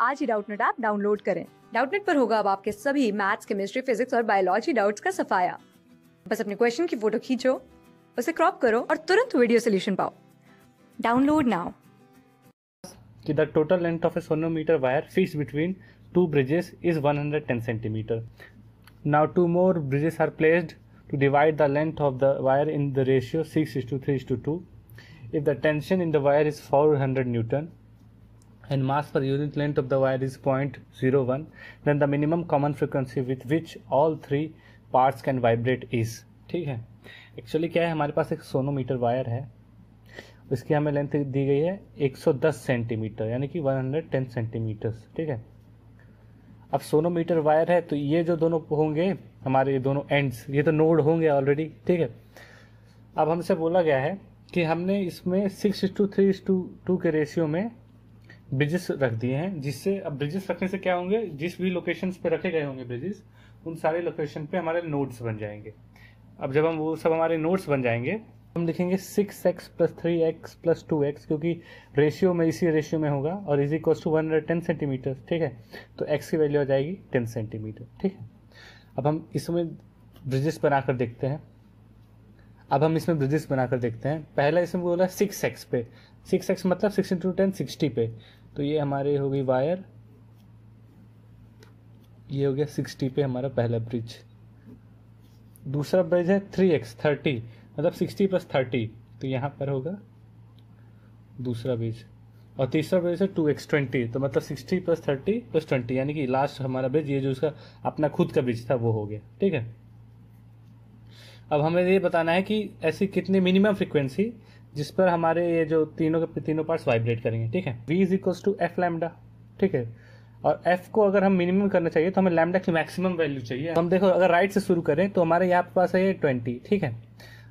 आज ही Doubtnut app download करें डाउटनेट पर होगा अब आपके सभी मैथ्स केमिस्ट्री फिजिक्स और बायोलॉजी डाउट्स का सफाया बस अपने क्वेश्चन की फोटो खींचो उसे क्रॉप करो और तुरंत वीडियो सोल्यूशन पाओ डाउनलोड नाउ कि the total length of a sonometer wire fix between two bridges is 110 centimetre now two more bridges are placed to divide the length of the wire in the ratio 6 is to 3 is to 2 if the tension in the wire is 400 newton and mass per unit length of the wire is 0.01 then the minimum common frequency with which all three parts can vibrate is ठीक है actually क्या है हमारे पास एक sonometer wire है इसकी हमें length दी गई है 110 सेंटीमीटर यानी कि 110 सेंटीमीटर ठीक है अब सोनोमीटर वायर है तो ये जो दोनों होंगे हमारे ये दोनों एंड्स ये तो नोड होंगे ऑलरेडी ठीक है अब हमसे बोला गया है कि हमने इसमें six to three to two के रेशियो में ब्रिजेस रख दिए हैं जिससे अब ब्रिजेस रखने से क्या होंगे जिस भी लोकेशंस पे रखे गए होंगे ब्रिजेस उन सारे लोकेशन पे हमारे नोड्स बन जाएंगे अब जब हम वो सब हमारे नोड्स बन जाएंगे हम लिखेंगे six x plus three x plus two x क्योंकि रेशियो में इसी रेशियो में होगा और is equal to one hundred ten centimetre ठीक है तो एक्स की वैल्यू आ जाएगी टेन सेंटीमीटर ठीक है अब हम इसमें ब्रिजेस बनाकर देखते हैं अब हम इसमें ब्रिजेस बनाकर देखते हैं पहला इसमें बोला सिक्स एक्स पे सिक्स एक्स मतलब सिक्स इंटू टेन सिक्सटी पे तो ये हमारी होगी वायर ये हो गया सिक्सटी पे हमारा पहला ब्रिज दूसरा ब्रिज है थ्री एक्स थर्टी मतलब सिक्सटी प्लस थर्टी तो यहाँ पर होगा दूसरा ब्रिज और तीसरा ब्रिज है टू एक्स ट्वेंटी तो मतलब sixty plus thirty plus twenty यानी कि लास्ट हमारा ब्रिज ये जो उसका अपना खुद का ब्रिज था वो हो गया ठीक है अब हमें ये बताना है कि ऐसी कितनी मिनिमम फ्रिक्वेंसी जिस पर हमारे ये जो तीनों के तीनों पार्ट्स वाइब्रेट करेंगे ठीक है v is equals to f lambda ठीक है और एफ को अगर हम मिनिमम करना चाहिए तो हमें लैमडा की मैक्सिमम वैल्यू चाहिए हम देखो अगर राइट से शुरू करें तो हमारे यहाँ पास है ट्वेंटी ठीक है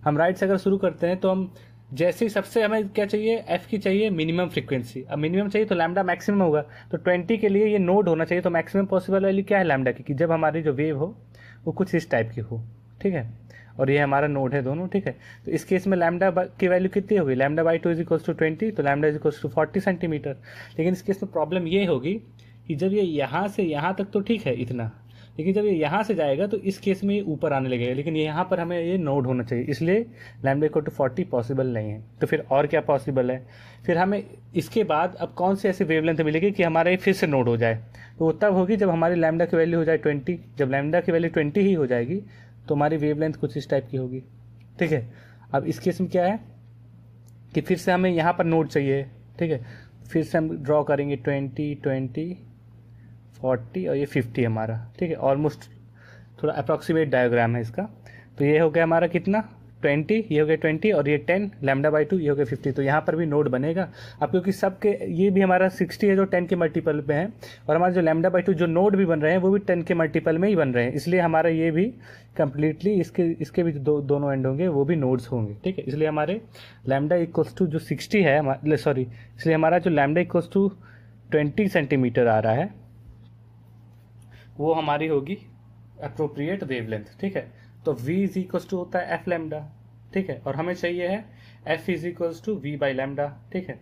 हम राइट से अगर शुरू करते हैं तो हम जैसे ही सबसे हमें क्या चाहिए एफ की चाहिए मिनिमम फ्रीक्वेंसी अब मिनिमम चाहिए तो लैमडा मैक्सिमम होगा तो ट्वेंटी के लिए ये नोड होना चाहिए तो मैक्सिमम पॉसिबल वैल्यू क्या है लैमडा की कि जब हमारी जो वेव हो वो कुछ इस टाइप की हो ठीक है और ये हमारा नोड है दोनों ठीक है तो इस केस में लैमडा की वैल्यू कितनी होगी lambda by two is equals to twenty तो lambda is equals to forty centimetre लेकिन इस केस में प्रॉब्लम ये होगी कि जब ये यहाँ से यहाँ तक तो ठीक है इतना लेकिन जब ये यहाँ से जाएगा तो इस केस में ये ऊपर आने लगेगा लेकिन यहाँ पर हमें ये नोड होना चाहिए इसलिए lambda equal to forty possible नहीं है तो फिर और क्या पॉसिबल है फिर हमें इसके बाद अब कौन से ऐसे वेवलेंथ मिलेगी कि हमारा ये फिर से नोड हो जाए तो वो तब होगी जब हमारी लैमडा की वैल्यू हो जाए ट्वेंटी जब लैमडा की वैल्यू ट्वेंटी ही हो जाएगी तो हमारी लेंथ कुछ इस टाइप की होगी ठीक है अब इस केस में क्या है कि फिर से हमें यहाँ पर नोट चाहिए ठीक है फिर से हम ड्रॉ करेंगे ट्वेंटी ट्वेंटी फोर्टी और ये फिफ्टी हमारा ठीक है ऑलमोस्ट थोड़ा अप्रॉक्सीमेट डायोग्राम है इसका तो ये हो गया हमारा कितना ट्वेंटी ये हो गया ट्वेंटी और ये टेन लैमडा बाई टू ये हो गया फिफ्टी तो यहाँ पर भी नोड बनेगा अब क्योंकि सब के ये भी हमारा सिक्सटी है जो टेन के मल्टीपल पे है और हमारा जो लैमडा बाई टू जो नोड भी बन रहे हैं वो भी टेन के मल्टीपल में ही बन रहे हैं इसलिए हमारा ये भी कंप्लीटली इसके इसके भी दो दोनों एंड होंगे वो भी नोड्स होंगे ठीक है इसलिए हमारे लैमडा इक्वल्स टू जो सिक्सटी है सॉरी इसलिए हमारा जो lambda equals to twenty centimetre आ रहा है वो हमारी होगी अप्रोप्रिएट वेवलेंथ ठीक है तो v इज इक्वल टू होता है f लेमडा ठीक है और हमें चाहिए है f is equal to v by lambda ठीक है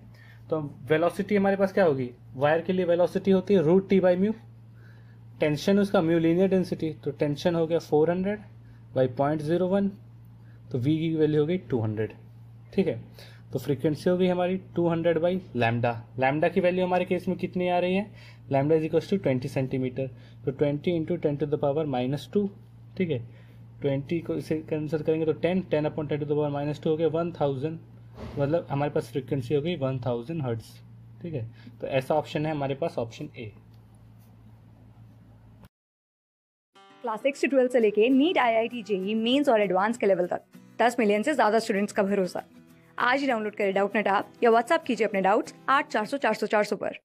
तो वेलोसिटी हमारे पास क्या होगी वायर के लिए वेलोसिटी होती है root T by mu tension उसका म्यू लीनियर डेंसिटी तो टेंशन हो गया 400 hundred by point zero one तो वी की वैल्यू हो गई टू हंड्रेड ठीक है तो फ्रीक्वेंसी होगी हमारी 200 हंड्रेड बाई लैमडा लैमडा की वैल्यू हमारे केस में कितनी आ रही है lambda is equal to twenty centimetre तो 20 into ten to the power minus two ठीक है ट्वेंटी को इसे कंसिडर करेंगे तो टेन टेन अपॉइंट ट्वेंटी दो द पावर माइनस टू हो गया वन थाउजेंड मतलब हमारे पास फ्रिक्वेंसी हो गई वन थाउजेंड हर्ट्स ठीक है तो ऐसा ऑप्शन है हमारे पास ऑप्शन ए क्लास सिक्स से ट्वेल्थ से लेके NEET I I T JEE mains और एडवांस के लेवल तक दस मिलियन से ज्यादा स्टूडेंट्स का भरोसा आज ही डाउनलोड करें डाउट नेट आप या व्हाट्सअप कीजिए अपने डाउट्स आठ चार सौ चार सौ चार सौ पर